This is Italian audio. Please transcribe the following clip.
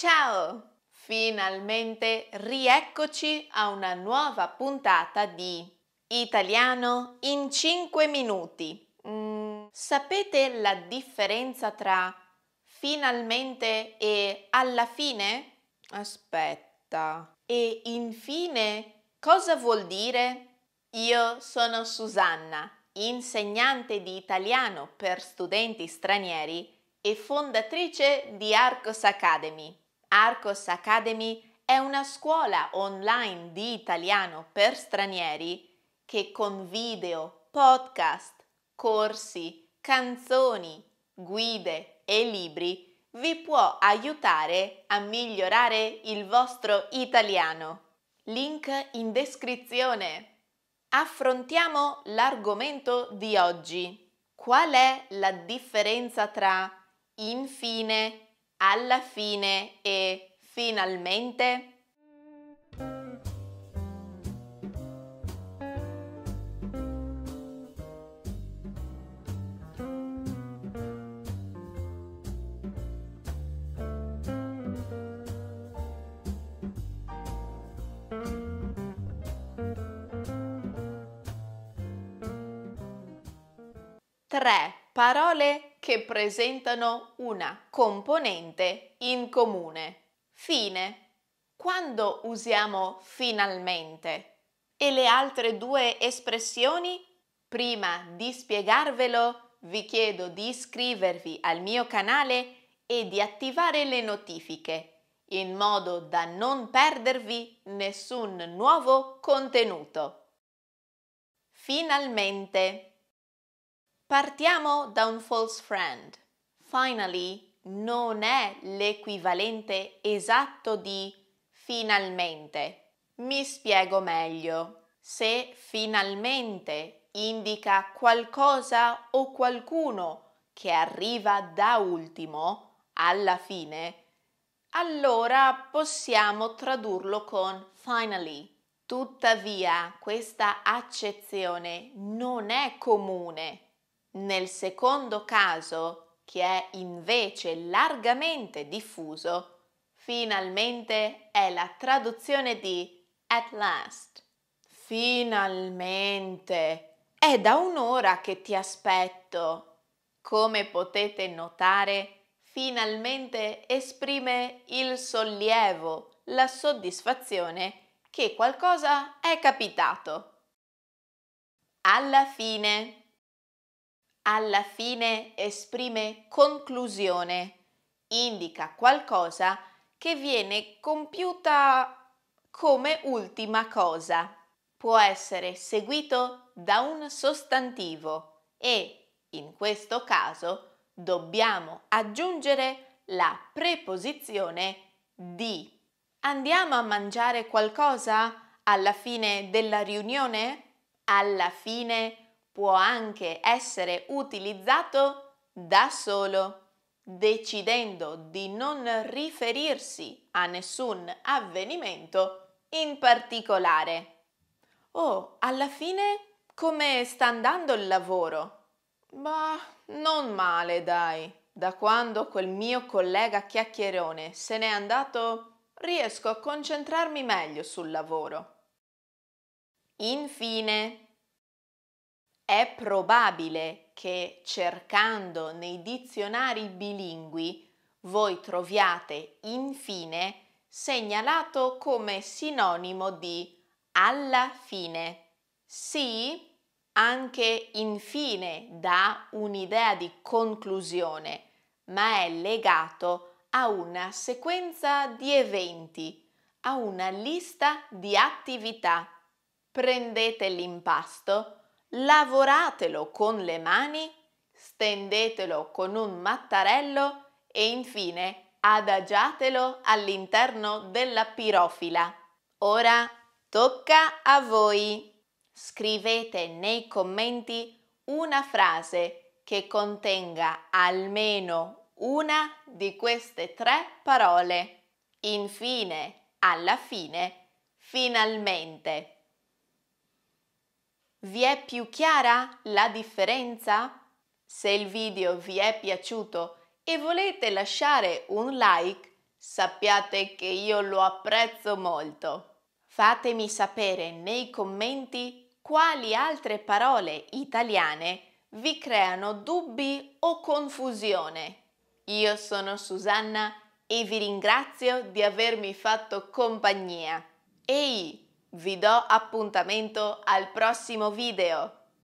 Ciao! Finalmente rieccoci a una nuova puntata di Italiano in 5 minuti. Mm, sapete la differenza tra finalmente e alla fine? Aspetta. E infine cosa vuol dire? Io sono Susanna, insegnante di italiano per studenti stranieri e fondatrice di Arcos Academy. Arcos Academy è una scuola online di italiano per stranieri che con video, podcast, corsi, canzoni, guide e libri vi può aiutare a migliorare il vostro italiano. Link in descrizione. Affrontiamo l'argomento di oggi. Qual è la differenza tra infine alla fine e finalmente? Tre parole che presentano una componente in comune. Fine. Quando usiamo finalmente? E le altre due espressioni? Prima di spiegarvelo, vi chiedo di iscrivervi al mio canale e di attivare le notifiche, in modo da non perdervi nessun nuovo contenuto. Finalmente! Partiamo da un false friend. Finally non è l'equivalente esatto di finalmente. Mi spiego meglio. Se finalmente indica qualcosa o qualcuno che arriva da ultimo, alla fine, allora possiamo tradurlo con finally. Tuttavia, questa accezione non è comune nel secondo caso, che è invece largamente diffuso, finalmente è la traduzione di at last. Finalmente! È da un'ora che ti aspetto. Come potete notare, finalmente esprime il sollievo, la soddisfazione che qualcosa è capitato. Alla fine alla fine esprime conclusione, indica qualcosa che viene compiuta come ultima cosa. Può essere seguito da un sostantivo e, in questo caso, dobbiamo aggiungere la preposizione di. Andiamo a mangiare qualcosa alla fine della riunione? Alla fine può anche essere utilizzato da solo, decidendo di non riferirsi a nessun avvenimento in particolare. Oh, alla fine come sta andando il lavoro? Bah, non male, dai. Da quando quel mio collega chiacchierone se n'è andato, riesco a concentrarmi meglio sul lavoro. Infine, è probabile che cercando nei dizionari bilingui voi troviate infine segnalato come sinonimo di alla fine. Sì, anche infine dà un'idea di conclusione, ma è legato a una sequenza di eventi, a una lista di attività. Prendete l'impasto lavoratelo con le mani, stendetelo con un mattarello e infine adagiatelo all'interno della pirofila. Ora tocca a voi. Scrivete nei commenti una frase che contenga almeno una di queste tre parole. Infine, alla fine, finalmente. Vi è più chiara la differenza? Se il video vi è piaciuto e volete lasciare un like, sappiate che io lo apprezzo molto. Fatemi sapere nei commenti quali altre parole italiane vi creano dubbi o confusione. Io sono Susanna e vi ringrazio di avermi fatto compagnia. Ehi! Vi do appuntamento al prossimo video!